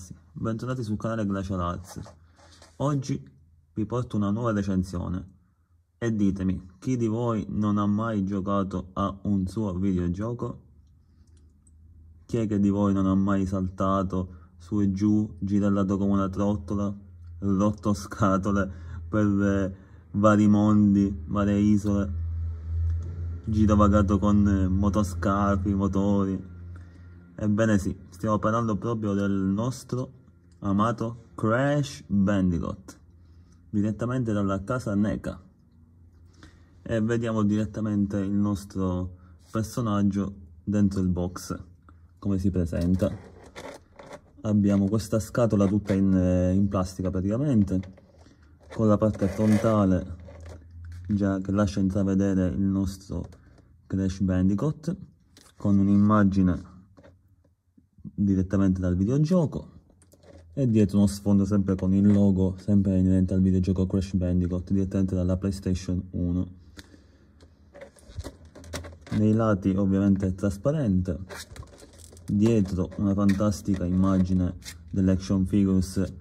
ragazzi, bentornati sul canale Glacial Arts. Oggi vi porto una nuova recensione e ditemi, chi di voi non ha mai giocato a un suo videogioco? Chi è che di voi non ha mai saltato su e giù, girato come una trottola, rotto scatole per eh, vari mondi, varie isole, girovagato con eh, motoscarpi, motori Ebbene sì, stiamo parlando proprio del nostro amato Crash Bandicoot, direttamente dalla casa NECA. E vediamo direttamente il nostro personaggio dentro il box, come si presenta. Abbiamo questa scatola tutta in, in plastica praticamente, con la parte frontale già che lascia intravedere il nostro Crash Bandicoot, con un'immagine direttamente dal videogioco e dietro uno sfondo sempre con il logo sempre inerente al videogioco Crash Bandicoot direttamente dalla PlayStation 1 nei lati ovviamente è trasparente dietro una fantastica immagine dell'action figures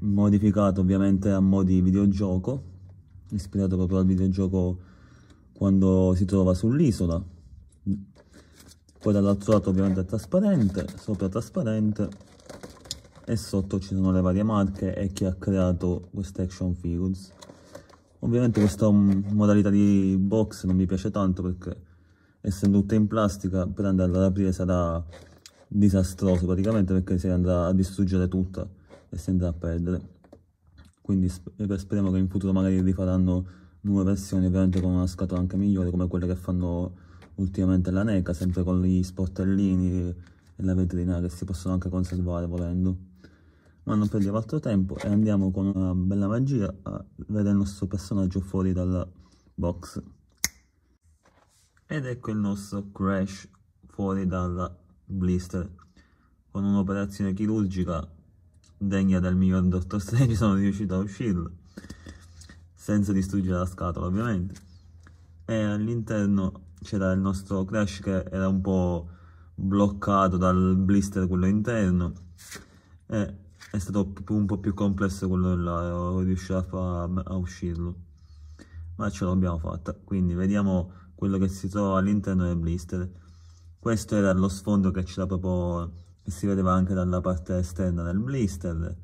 modificato ovviamente a modi videogioco ispirato proprio al videogioco quando si trova sull'isola poi dall'altro lato ovviamente è trasparente, sopra trasparente e sotto ci sono le varie marche e chi ha creato queste action figures. Ovviamente questa modalità di box non mi piace tanto perché essendo tutta in plastica per andare ad aprire sarà disastroso praticamente perché si andrà a distruggere tutta e si andrà a perdere. Quindi speriamo che in futuro magari rifaranno nuove versioni ovviamente con una scatola anche migliore come quelle che fanno ultimamente la NECA, sempre con gli sportellini e la vetrina che si possono anche conservare volendo. Ma non perdiamo altro tempo e andiamo con una bella magia a vedere il nostro personaggio fuori dalla box. Ed ecco il nostro Crash fuori dalla blister, con un'operazione chirurgica degna del miglior Dottor Strange sono riuscito a uscirlo, senza distruggere la scatola ovviamente. E all'interno c'era il nostro Crash che era un po' bloccato dal blister quello interno e è stato un po' più complesso quello là, riuscire a, far, a uscirlo ma ce l'abbiamo fatta quindi vediamo quello che si trova all'interno del blister questo era lo sfondo che c'era proprio che si vedeva anche dalla parte esterna del blister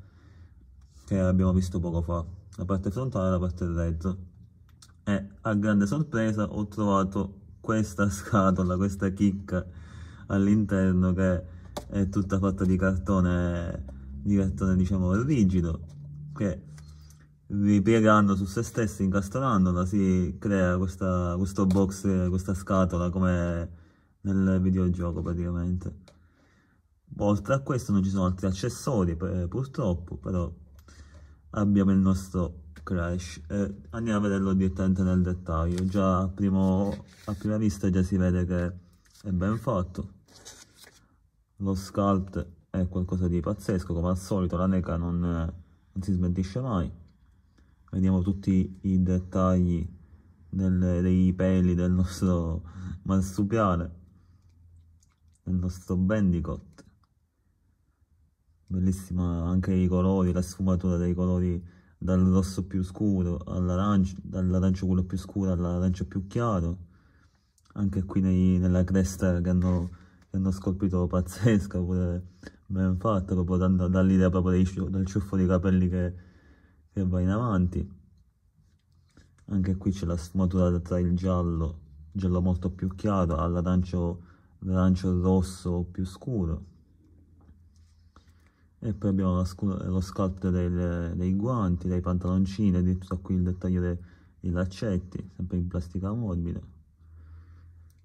che abbiamo visto poco fa la parte frontale e la parte retro e a grande sorpresa ho trovato questa scatola, questa chicca all'interno che è tutta fatta di cartone, di cartone diciamo rigido, che ripiegando su se stessa, incastonandola, si crea questa, questo box, questa scatola come nel videogioco praticamente. Oltre a questo non ci sono altri accessori purtroppo, però abbiamo il nostro Crash eh, andiamo a vederlo direttamente nel dettaglio già a, primo, a prima vista già si vede che è ben fatto lo sculpt è qualcosa di pazzesco come al solito la NECA non, non si smentisce mai vediamo tutti i dettagli del, dei peli del nostro marsupiale del nostro Bandicoot bellissima anche i colori la sfumatura dei colori dal rosso più scuro all'arancio, dall'arancio quello più scuro all'arancio più chiaro, anche qui nei, nella cresta che hanno, che hanno scolpito pazzesca, pure ben fatta, proprio dando, dall'idea proprio dei, del ciuffo di capelli che, che va in avanti. Anche qui c'è la sfumatura tra il giallo, giallo molto più chiaro, all'arancio rosso più scuro e poi abbiamo lo sculpt del, dei guanti, dei pantaloncini, di tutto qui il dettaglio dei, dei laccetti, sempre in plastica morbida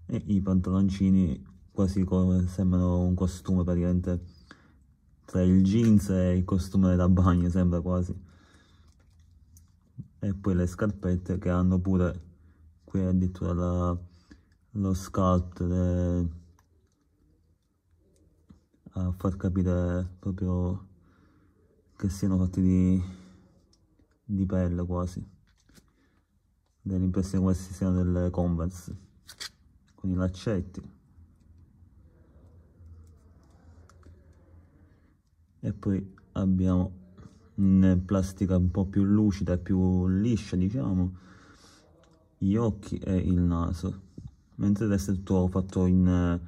e i pantaloncini quasi come sembrano un costume praticamente tra il jeans e il costume da bagno sembra quasi e poi le scarpette che hanno pure qui addirittura la, lo sculpt de, eh, a far capire proprio che siano fatti di, di pelle quasi dell'impressione queste siano delle Converse con i laccetti e poi abbiamo in plastica un po' più lucida e più liscia diciamo gli occhi e il naso mentre adesso è tutto fatto in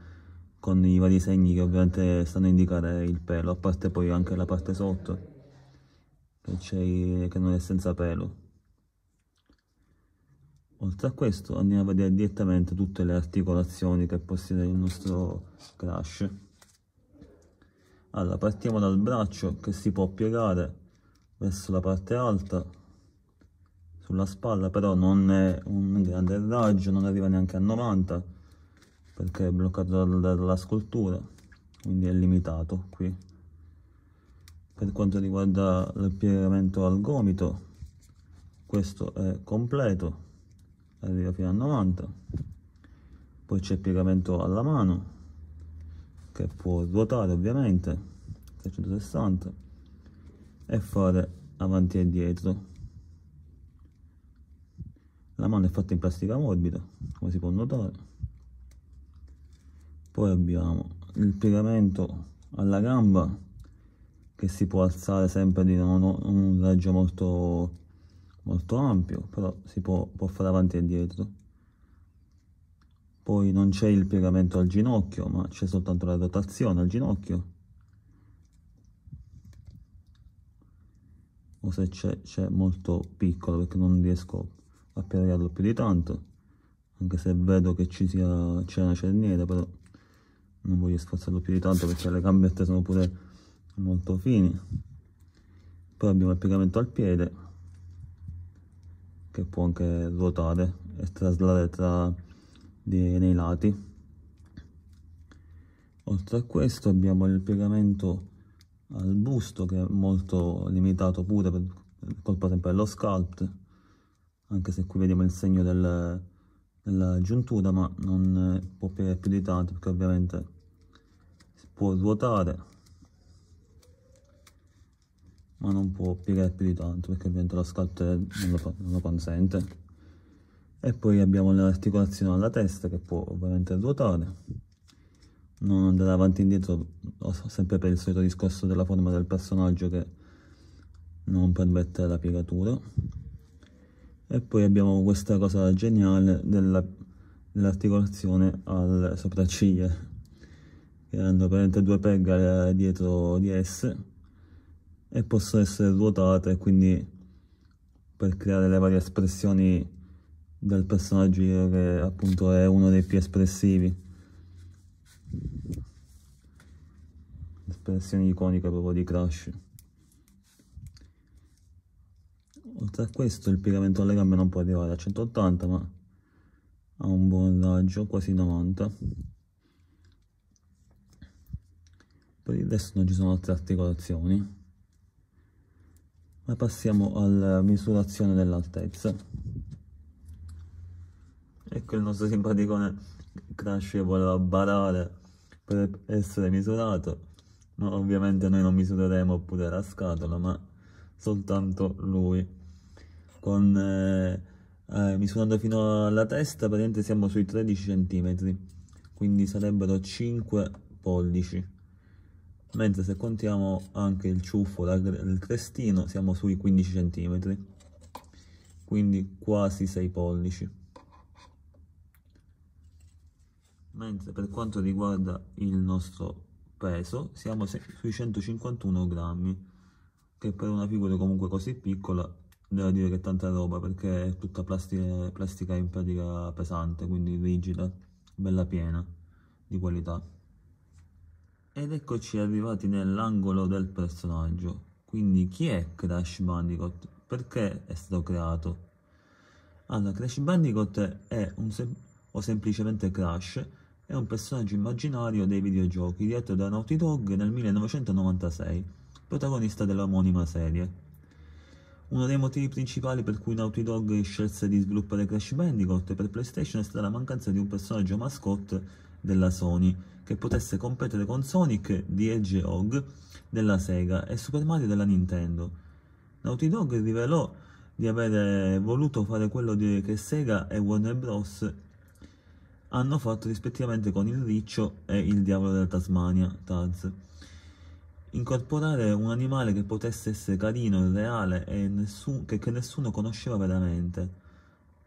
con i vari segni che ovviamente stanno a indicare il pelo, a parte poi anche la parte sotto che, che non è senza pelo. Oltre a questo andiamo a vedere direttamente tutte le articolazioni che possiede il nostro crash. Allora, partiamo dal braccio che si può piegare verso la parte alta sulla spalla, però non è un grande raggio, non arriva neanche a 90, perché è bloccato dalla, scultura quindi è limitato qui per quanto riguarda il piegamento al gomito questo è completo arriva fino a 90 poi c'è il piegamento alla mano che può ruotare ovviamente 360 e fare avanti e dietro la mano è fatta in plastica morbida come si può notare poi abbiamo il piegamento alla gamba che si può alzare sempre di non, un raggio molto, molto ampio però si può, può fare avanti e dietro poi non c'è il piegamento al ginocchio ma c'è soltanto la rotazione al ginocchio o se c'è c'è molto piccolo perché non riesco a piegarlo più di tanto anche se vedo che ci sia c'è una cerniera però non voglio sforzarlo più di tanto perché le gambette sono pure molto fini poi abbiamo il piegamento al piede che può anche ruotare e traslare tra dei, nei lati oltre a questo abbiamo il piegamento al busto che è molto limitato pure per colpa sempre dello sculpt anche se qui vediamo il segno del, nella giuntura ma non può aprire più di tanto perché ovviamente si può ruotare ma non può piegare più di tanto perché ovviamente la scatola non, non lo, consente e poi abbiamo l'articolazione alla testa che può ovviamente ruotare non andare avanti e indietro sempre per il solito discorso della forma del personaggio che non permette la piegatura e poi abbiamo questa cosa geniale dell'articolazione dell al sopracciglia che hanno praticamente due pegale eh, dietro di esse e possono essere ruotate quindi per creare le varie espressioni del personaggio che appunto è uno dei più espressivi espressioni iconiche proprio di Crash oltre a questo il piegamento alle gambe non può arrivare a 180 ma ha un buon raggio quasi 90 per il resto non ci sono altre articolazioni ma passiamo alla misurazione dell'altezza ecco il nostro simpaticone Crash che voleva barare per essere misurato ma ovviamente noi non misureremo pure la scatola ma soltanto lui con, eh, eh, misurando fino alla testa praticamente siamo sui 13 cm quindi sarebbero 5 pollici mentre se contiamo anche il ciuffo, la, il crestino siamo sui 15 cm quindi quasi 6 pollici mentre per quanto riguarda il nostro peso siamo sui 151 grammi che per una figura comunque così piccola devo dire che è tanta roba perché è tutta plastica, plastica in pratica pesante, quindi rigida, bella piena di qualità. Ed eccoci arrivati nell'angolo del personaggio. Quindi chi è Crash Bandicoot? Perché è stato creato? Allora, Crash Bandicoot è un sem o semplicemente Crash, è un personaggio immaginario dei videogiochi diretto da Naughty Dog nel 1996, protagonista dell'omonima serie. Uno dei motivi principali per cui Naughty Dog scelse di sviluppare Crash Bandicoot per PlayStation è stata la mancanza di un personaggio mascotte della Sony che potesse competere con Sonic di Hedgehog della Sega e Super Mario della Nintendo. Naughty Dog rivelò di aver voluto fare quello che Sega e Warner Bros. hanno fatto rispettivamente con il Riccio e il Diavolo della Tasmania, Taz incorporare un animale che potesse essere carino, reale e nessun, che, che nessuno conosceva veramente.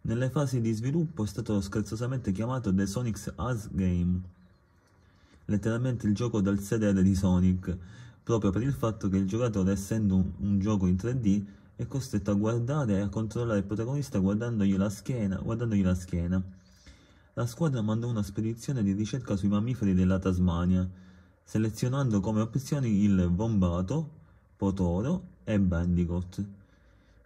Nelle fasi di sviluppo è stato scherzosamente chiamato The Sonic's Ass Game, letteralmente il gioco dal sedere di Sonic, proprio per il fatto che il giocatore, essendo un, un gioco in 3D, è costretto a guardare e a controllare il protagonista guardandogli la schiena. Guardandogli la, schiena. la squadra mandò una spedizione di ricerca sui mammiferi della Tasmania, selezionando come opzioni il Wombato, Potoro e Bandicoot.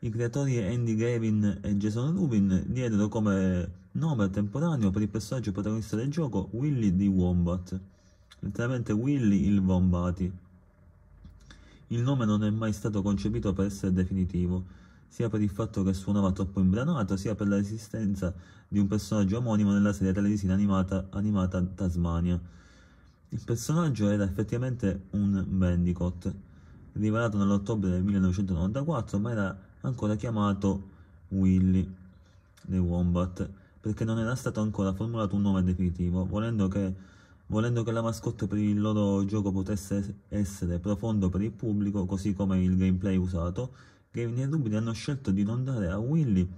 I creatori Andy Gavin e Jason Rubin diedero come nome temporaneo per il personaggio protagonista del gioco Willy di Wombat, letteralmente Willy il Wombati. Il nome non è mai stato concepito per essere definitivo, sia per il fatto che suonava troppo imbranato, sia per l'esistenza di un personaggio omonimo nella serie televisiva animata, animata Tasmania il personaggio era effettivamente un Bandicoot, rivelato nell'ottobre del 1994, ma era ancora chiamato Willy the Wombat, perché non era stato ancora formulato un nome definitivo, volendo che, volendo che la mascotte per il loro gioco potesse essere profondo per il pubblico, così come il gameplay usato, Gaming e Rubin hanno scelto di non dare a Willy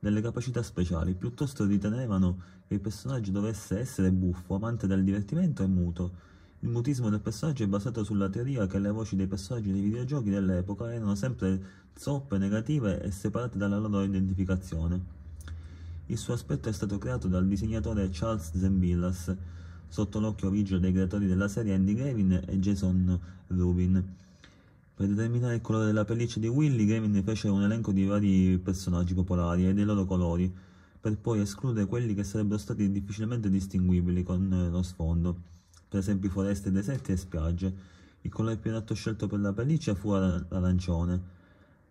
delle capacità speciali, piuttosto ritenevano il personaggio dovesse essere buffo, amante del divertimento e muto. Il mutismo del personaggio è basato sulla teoria che le voci dei personaggi dei videogiochi dell'epoca erano sempre zoppe, negative e separate dalla loro identificazione. Il suo aspetto è stato creato dal disegnatore Charles Zembillas, sotto l'occhio vigile dei creatori della serie Andy Gavin e Jason Rubin. Per determinare il colore della pelliccia di Willy, Gavin fece un elenco di vari personaggi popolari e dei loro colori, per poi escludere quelli che sarebbero stati difficilmente distinguibili con eh, lo sfondo, per esempio foreste, deserti e spiagge. Il colore più adatto scelto per la pelliccia fu l'arancione.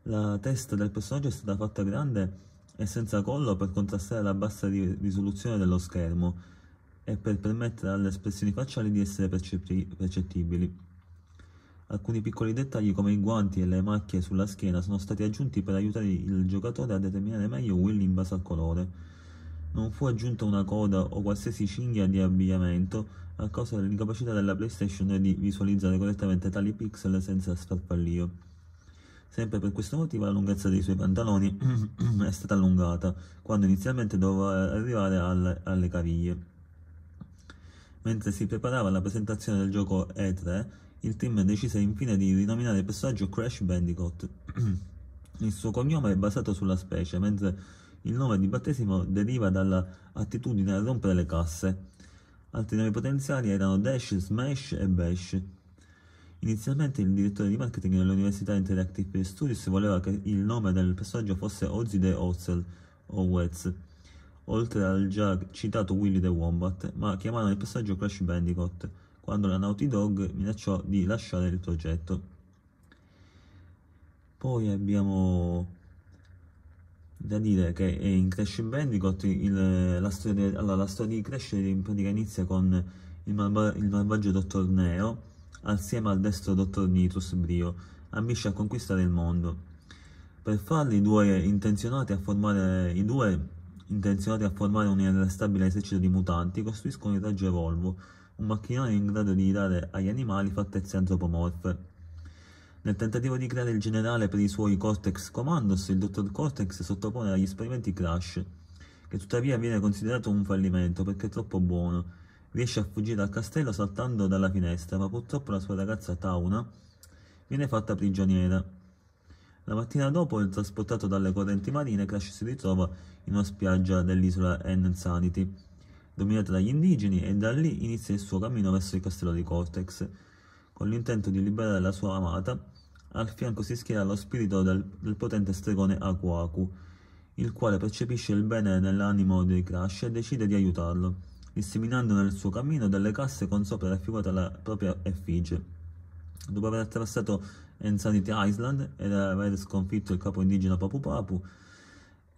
La testa del personaggio è stata fatta grande e senza collo per contrastare la bassa risoluzione dello schermo e per permettere alle espressioni facciali di essere percettibili. Alcuni piccoli dettagli come i guanti e le macchie sulla schiena sono stati aggiunti per aiutare il giocatore a determinare meglio Will in base al colore. Non fu aggiunta una coda o qualsiasi cinghia di abbigliamento a causa dell'incapacità della PlayStation di visualizzare correttamente tali pixel senza sparpallio. Sempre per questo motivo la lunghezza dei suoi pantaloni è stata allungata, quando inizialmente doveva arrivare alle, alle caviglie. Mentre si preparava alla presentazione del gioco E3, il team decise infine di rinominare il personaggio Crash Bandicoot. il suo cognome è basato sulla specie, mentre il nome di battesimo deriva dall'attitudine a rompere le casse. Altri nomi potenziali erano Dash, Smash e Bash. Inizialmente il direttore di marketing dell'Università Interactive Studios voleva che il nome del personaggio fosse Ozzy the Ozel o Wetz, oltre al già citato Willy the Wombat, ma chiamarono il personaggio Crash Bandicoot quando la Naughty Dog minacciò di lasciare il progetto. Poi abbiamo da dire che in Crash Bandicoot il, la, storia, allora, la, storia, di Crash in pratica inizia con il, malva il malvagio Dottor Neo assieme al destro Dottor Nitus Brio ambisce a conquistare il mondo. Per farli i due intenzionati a formare, i due intenzionati a formare un irrestabile esercito di mutanti costruiscono il raggio Evolvo un macchinone in grado di dare agli animali fattezze antropomorfe. Nel tentativo di creare il generale per i suoi Cortex Commandos, il dottor Cortex sottopone agli esperimenti Crash, che tuttavia viene considerato un fallimento perché è troppo buono. Riesce a fuggire al castello saltando dalla finestra, ma purtroppo la sua ragazza Tauna viene fatta prigioniera. La mattina dopo, trasportato dalle correnti marine, Crash si ritrova in una spiaggia dell'isola Ensanity dominata dagli indigeni e da lì inizia il suo cammino verso il castello di Cortex, con l'intento di liberare la sua amata, al fianco si schiera lo spirito del, del potente stregone Aku Aku, il quale percepisce il bene nell'animo di Crash e decide di aiutarlo, disseminando nel suo cammino delle casse con sopra raffigurata la propria effigie. Dopo aver attraversato Insanity Island ed aver sconfitto il capo indigeno Papu Papu,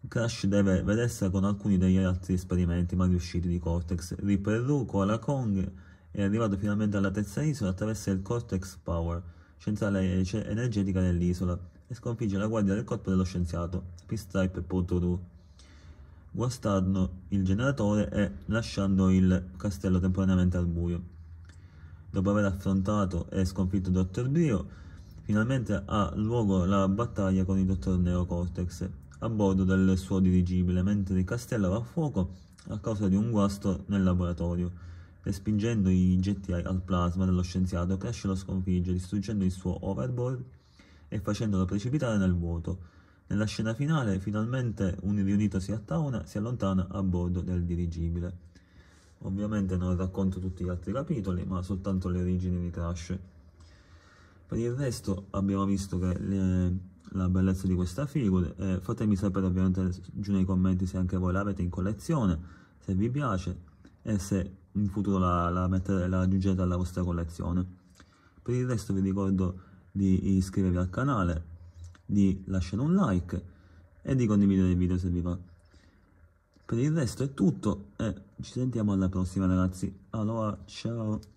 Crash deve vedersela con alcuni degli altri esperimenti mai riusciti di Cortex. Ripper Rue, Koala Kong è arrivato finalmente alla terza isola attraverso il Cortex Power, centrale energetica dell'isola, e sconfigge la guardia del corpo dello scienziato, Pistripe Potoru, guastando il generatore e lasciando il castello temporaneamente al buio. Dopo aver affrontato e sconfitto Dr. Brio, finalmente ha luogo la battaglia con il Dr. Neo Cortex, a bordo del suo dirigibile, mentre il castello va a fuoco a causa di un guasto nel laboratorio. Respingendo i getti al plasma dello scienziato, Crash lo sconfigge, distruggendo il suo overboard e facendolo precipitare nel vuoto. Nella scena finale, finalmente un riunito a Tauna si allontana a bordo del dirigibile. Ovviamente non racconto tutti gli altri capitoli, ma soltanto le origini di Crash. Per il resto abbiamo visto che le la bellezza di questa figura eh, fatemi sapere ovviamente giù nei commenti se anche voi l'avete in collezione se vi piace e se in futuro la, la, mettere, la aggiungete alla vostra collezione per il resto vi ricordo di iscrivervi al canale di lasciare un like e di condividere il video se vi va per il resto è tutto e ci sentiamo alla prossima ragazzi allora ciao